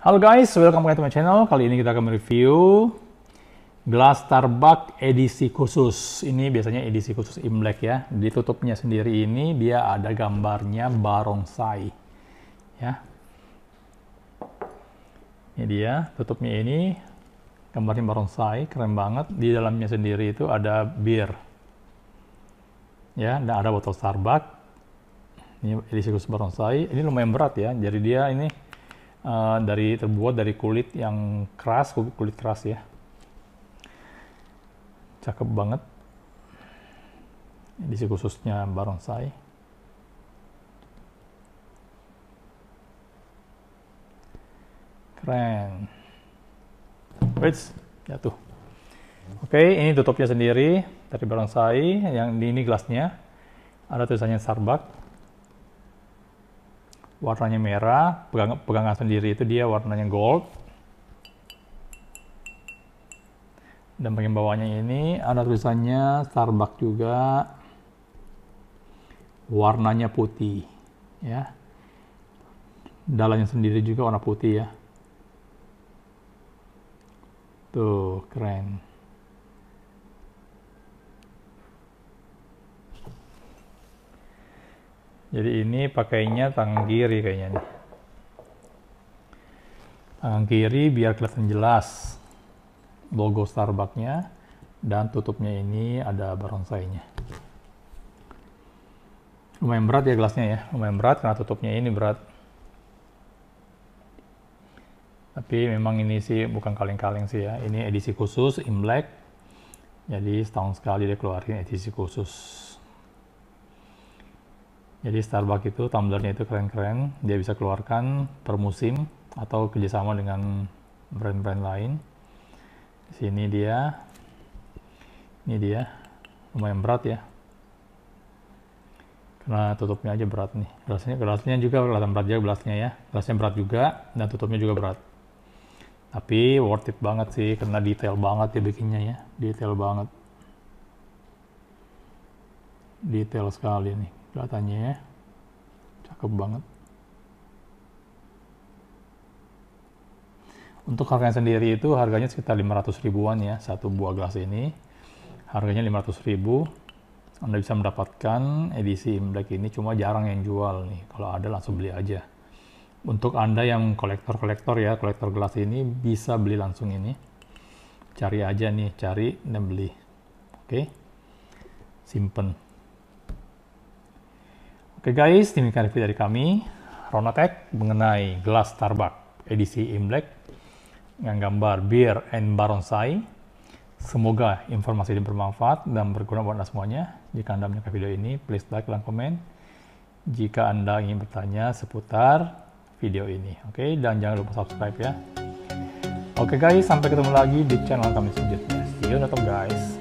Halo guys, welcome back to my channel. Kali ini kita akan mereview gelas Starbucks edisi khusus. Ini biasanya edisi khusus Imlek ya. Di tutupnya sendiri ini dia ada gambarnya barongsai. Ya. Ini dia tutupnya ini gambarnya barongsai, keren banget. Di dalamnya sendiri itu ada bir. Ya, dan ada botol Starbucks. Ini edisi khusus barongsai. Ini lumayan berat ya. Jadi dia ini Eh, dari terbuat dari kulit yang keras, kulit keras ya. Cakep banget. Ini khususnya Barongsai. Keren. Wait, jatuh. Oke, okay, ini tutupnya sendiri dari Barongsai Yang di ini gelasnya. Ada tulisannya Starbucks warnanya merah, pegang, pegangan sendiri itu dia warnanya gold. Dan bagian bawahnya ini ada tulisannya Starbucks juga. Warnanya putih, ya. Dalamnya sendiri juga warna putih ya. Tuh, keren. Jadi ini pakainya tangan kiri kayaknya nih. Tangan kiri biar kelihatan jelas logo starbucks dan tutupnya ini ada barongsainya Lumayan berat ya gelasnya ya, lumayan berat karena tutupnya ini berat. Tapi memang ini sih bukan kaleng-kaleng sih ya, ini edisi khusus in black Jadi setahun sekali dia keluarin edisi khusus. Jadi Starbucks itu tumblernya itu keren-keren, dia bisa keluarkan per musim atau kerjasama dengan brand-brand lain. Sini dia, ini dia, lumayan berat ya. Karena tutupnya aja berat nih. Gelasnya, gelasnya juga kelihatan berat juga ya, gelasnya ya. Gelasnya berat juga dan tutupnya juga berat. Tapi worth it banget sih karena detail banget ya bikinnya ya, detail banget. Detail sekali nih kelihatannya ya cakep banget untuk harganya sendiri itu harganya sekitar 500 ribuan ya satu buah gelas ini harganya 500 ribu anda bisa mendapatkan edisi Imlek ini cuma jarang yang jual nih kalau ada langsung beli aja untuk anda yang kolektor-kolektor ya kolektor gelas ini bisa beli langsung ini cari aja nih cari dan beli oke simpen Oke guys, demikian review dari kami, Ronatech mengenai gelas Starbucks edisi Imlek dengan gambar beer and baronsai. Semoga informasi ini bermanfaat dan berguna buat Anda semuanya. Jika Anda menyukai video ini, please like dan komen. Jika Anda ingin bertanya seputar video ini, oke? Okay? Dan jangan lupa subscribe ya. Oke okay guys, sampai ketemu lagi di channel kami selanjutnya. See you later guys.